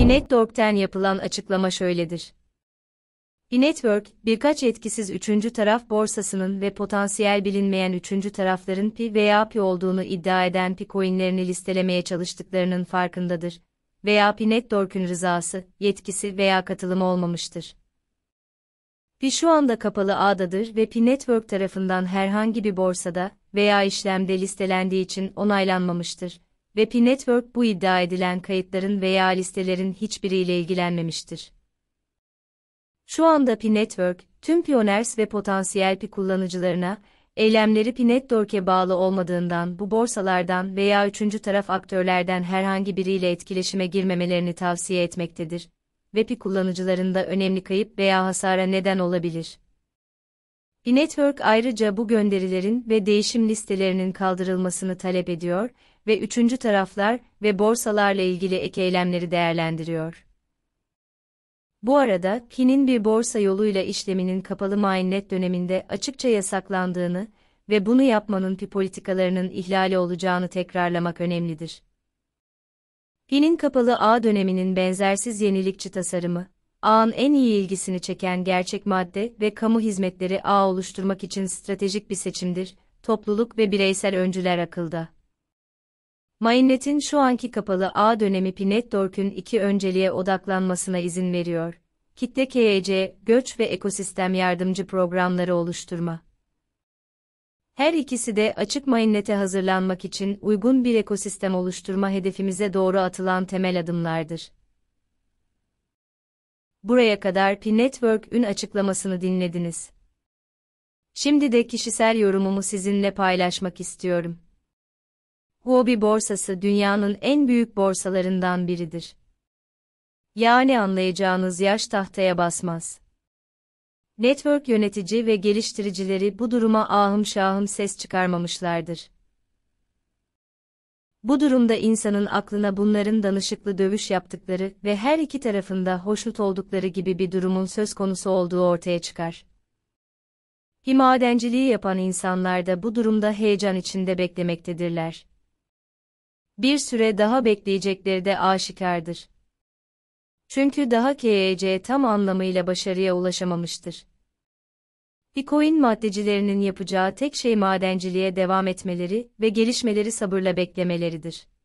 Inetwork'ten yapılan açıklama şöyledir. Inetwork, birkaç etkisiz üçüncü taraf borsasının ve potansiyel bilinmeyen üçüncü tarafların pi veya pi olduğunu iddia eden pi coinlerini listelemeye çalıştıklarının farkındadır veya pi network'ün rızası, yetkisi veya katılımı olmamıştır. Pi şu anda kapalı ağdadır ve Pi Network tarafından herhangi bir borsada veya işlemde listelendiği için onaylanmamıştır ve Pi Network bu iddia edilen kayıtların veya listelerin hiçbiriyle ilgilenmemiştir. Şu anda Pi Network, tüm pioners ve potansiyel Pi kullanıcılarına, eylemleri Pi Network'e bağlı olmadığından bu borsalardan veya üçüncü taraf aktörlerden herhangi biriyle etkileşime girmemelerini tavsiye etmektedir ve Pi kullanıcılarında önemli kayıp veya hasara neden olabilir. Pi Network ayrıca bu gönderilerin ve değişim listelerinin kaldırılmasını talep ediyor ve üçüncü taraflar ve borsalarla ilgili ek eylemleri değerlendiriyor. Bu arada, Kin'in bir borsa yoluyla işleminin kapalı mainnet döneminde açıkça yasaklandığını ve bunu yapmanın pi politikalarının ihlali olacağını tekrarlamak önemlidir. Kin'in kapalı ağ döneminin benzersiz yenilikçi tasarımı, ağın en iyi ilgisini çeken gerçek madde ve kamu hizmetleri ağ oluşturmak için stratejik bir seçimdir, topluluk ve bireysel öncüler akılda. Mainnet'in şu anki kapalı A dönemi Pinetdork'ün iki önceliğe odaklanmasına izin veriyor. Kitle KYC, e göç ve ekosistem yardımcı programları oluşturma. Her ikisi de açık mainnete hazırlanmak için uygun bir ekosistem oluşturma hedefimize doğru atılan temel adımlardır. Buraya kadar Pi Network ün açıklamasını dinlediniz. Şimdi de kişisel yorumumu sizinle paylaşmak istiyorum. Huobi borsası dünyanın en büyük borsalarından biridir. Yani anlayacağınız yaş tahtaya basmaz. Network yönetici ve geliştiricileri bu duruma ahım şahım ses çıkarmamışlardır. Bu durumda insanın aklına bunların danışıklı dövüş yaptıkları ve her iki tarafında hoşnut oldukları gibi bir durumun söz konusu olduğu ortaya çıkar. Himadenciliği yapan insanlar da bu durumda heyecan içinde beklemektedirler bir süre daha bekleyecekleri de aşikardır. Çünkü daha KYC e tam anlamıyla başarıya ulaşamamıştır. Bitcoin madencilerinin yapacağı tek şey madenciliğe devam etmeleri ve gelişmeleri sabırla beklemeleridir.